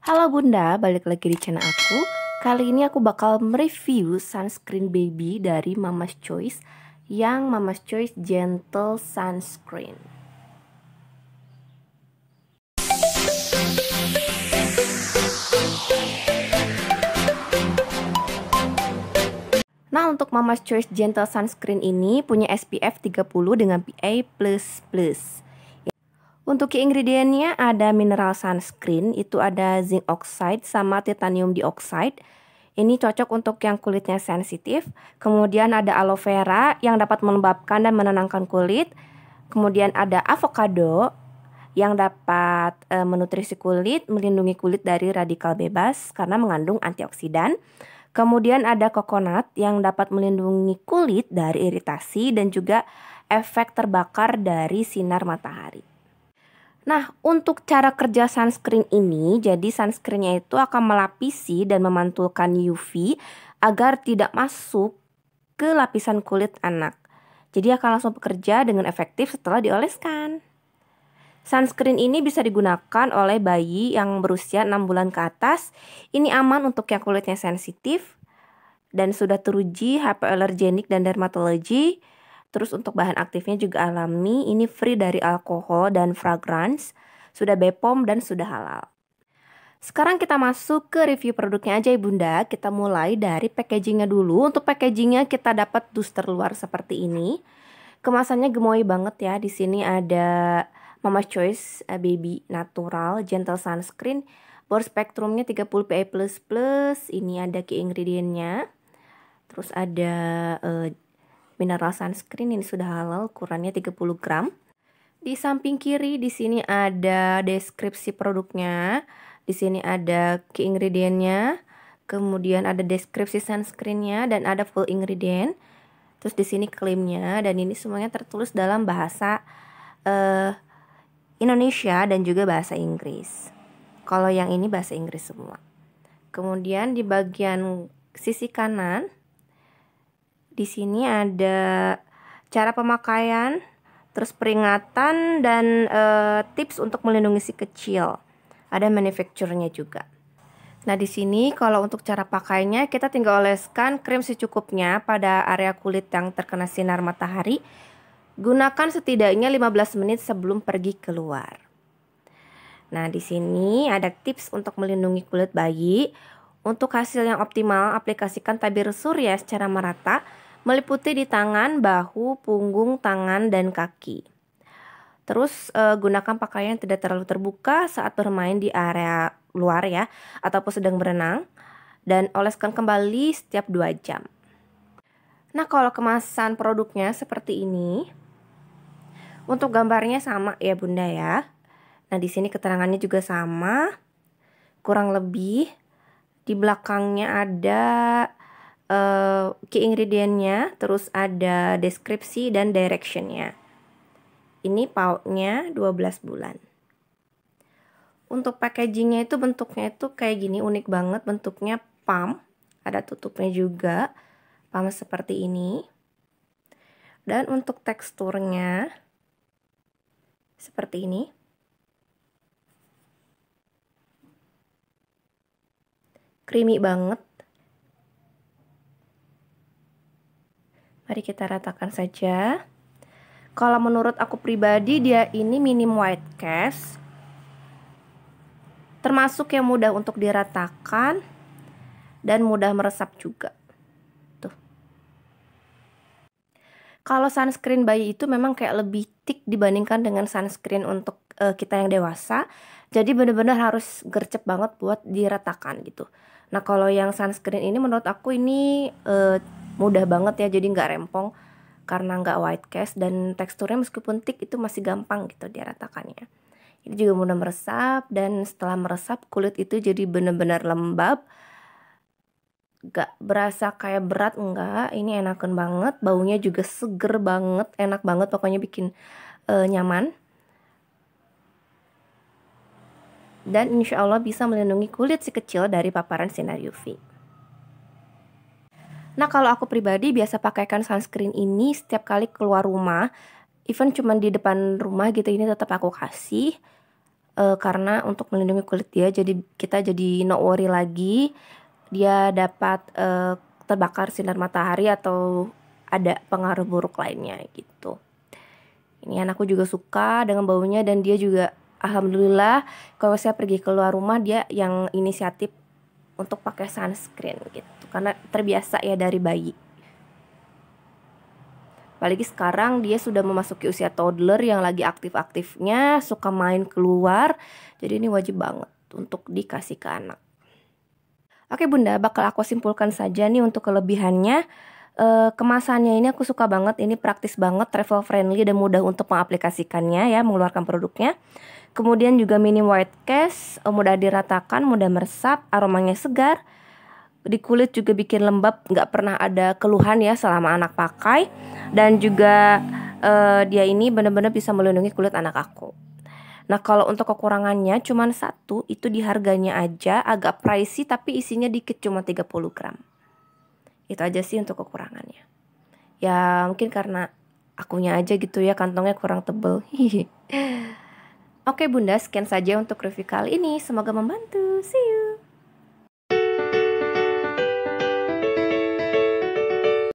Halo Bunda, balik lagi di channel aku. Kali ini aku bakal mereview sunscreen baby dari Mama's Choice yang Mama's Choice Gentle Sunscreen. Nah, untuk Mama's Choice Gentle Sunscreen ini punya SPF 30 dengan PA++. Untuk ingredientnya ada mineral sunscreen, itu ada zinc oxide sama titanium dioxide. Ini cocok untuk yang kulitnya sensitif. Kemudian ada aloe vera yang dapat melembabkan dan menenangkan kulit. Kemudian ada avocado yang dapat e, menutrisi kulit, melindungi kulit dari radikal bebas karena mengandung antioksidan. Kemudian ada coconut yang dapat melindungi kulit dari iritasi dan juga efek terbakar dari sinar matahari. Nah, untuk cara kerja sunscreen ini, jadi sunscreennya itu akan melapisi dan memantulkan UV agar tidak masuk ke lapisan kulit anak. Jadi akan langsung bekerja dengan efektif setelah dioleskan. Sunscreen ini bisa digunakan oleh bayi yang berusia 6 bulan ke atas. Ini aman untuk yang kulitnya sensitif dan sudah teruji hypoallergenic dan dermatologi Terus untuk bahan aktifnya juga alami, ini free dari alkohol dan fragrance, sudah BPOM dan sudah halal. Sekarang kita masuk ke review produknya aja bunda Kita mulai dari packagingnya dulu. Untuk packagingnya kita dapat duster luar seperti ini. Kemasannya gemoy banget ya. Di sini ada Mama Choice eh, Baby Natural Gentle Sunscreen. Pore spektrumnya 30 PA++. Ini ada key ingredientnya. Terus ada uh, mineral sunscreen ini sudah halal ukurannya 30 gram. Di samping kiri di sini ada deskripsi produknya, di sini ada key ingredientnya, kemudian ada deskripsi sunscreennya dan ada full ingredient. Terus di sini klaimnya dan ini semuanya tertulis dalam bahasa uh, Indonesia dan juga bahasa Inggris. Kalau yang ini bahasa Inggris semua. Kemudian di bagian sisi kanan di sini ada cara pemakaian, terus peringatan dan e, tips untuk melindungi si kecil. Ada manufakturnya juga. Nah, di sini kalau untuk cara pakainya kita tinggal oleskan krim secukupnya pada area kulit yang terkena sinar matahari. Gunakan setidaknya 15 menit sebelum pergi keluar. Nah, di sini ada tips untuk melindungi kulit bayi untuk hasil yang optimal, aplikasikan tabir surya secara merata, meliputi di tangan, bahu, punggung, tangan, dan kaki. Terus eh, gunakan pakaian yang tidak terlalu terbuka saat bermain di area luar ya, ataupun sedang berenang, dan oleskan kembali setiap 2 jam. Nah, kalau kemasan produknya seperti ini, untuk gambarnya sama ya Bunda ya. Nah, di sini keterangannya juga sama, kurang lebih di belakangnya ada uh, key ingredientnya, terus ada deskripsi dan directionnya. Ini pautnya 12 bulan. Untuk packagingnya itu bentuknya itu kayak gini, unik banget bentuknya pump. Ada tutupnya juga, pump seperti ini. Dan untuk teksturnya seperti ini. creamy banget. Mari kita ratakan saja. Kalau menurut aku pribadi dia ini minim white cast. Termasuk yang mudah untuk diratakan dan mudah meresap juga. Tuh. Kalau sunscreen bayi itu memang kayak lebih thick dibandingkan dengan sunscreen untuk uh, kita yang dewasa. Jadi bener-bener harus gercep banget buat diratakan gitu. Nah kalau yang sunscreen ini menurut aku ini uh, mudah banget ya jadi nggak rempong karena nggak white cast dan teksturnya meskipun thick itu masih gampang gitu dia ratakannya. Ini juga mudah meresap dan setelah meresap kulit itu jadi benar-benar lembab. Gak berasa kayak berat enggak, ini enakan banget, baunya juga seger banget, enak banget pokoknya bikin uh, nyaman. dan insya Allah bisa melindungi kulit si kecil dari paparan sinar UV. Nah kalau aku pribadi biasa pakaikan sunscreen ini setiap kali keluar rumah, even cuman di depan rumah gitu ini tetap aku kasih uh, karena untuk melindungi kulit dia jadi kita jadi no worry lagi dia dapat uh, terbakar sinar matahari atau ada pengaruh buruk lainnya gitu. Ini anakku juga suka dengan baunya dan dia juga alhamdulillah kalau saya pergi keluar rumah dia yang inisiatif untuk pakai sunscreen gitu karena terbiasa ya dari bayi apalagi sekarang dia sudah memasuki usia toddler yang lagi aktif-aktifnya suka main keluar jadi ini wajib banget untuk dikasih ke anak oke bunda bakal aku simpulkan saja nih untuk kelebihannya e, kemasannya ini aku suka banget ini praktis banget travel friendly dan mudah untuk mengaplikasikannya ya mengeluarkan produknya Kemudian juga mini white cast, eh, mudah diratakan, mudah meresap, aromanya segar. Di kulit juga bikin lembab, nggak pernah ada keluhan ya selama anak pakai. Dan juga uh, dia ini benar-benar bisa melindungi kulit anak aku. Nah kalau untuk kekurangannya cuma satu, itu di harganya aja agak pricey tapi isinya dikit cuma 30 gram. Itu aja sih untuk kekurangannya. Ya mungkin karena akunya aja gitu ya kantongnya kurang tebel. Oke Bunda, scan saja untuk review kali ini. Semoga membantu. See you.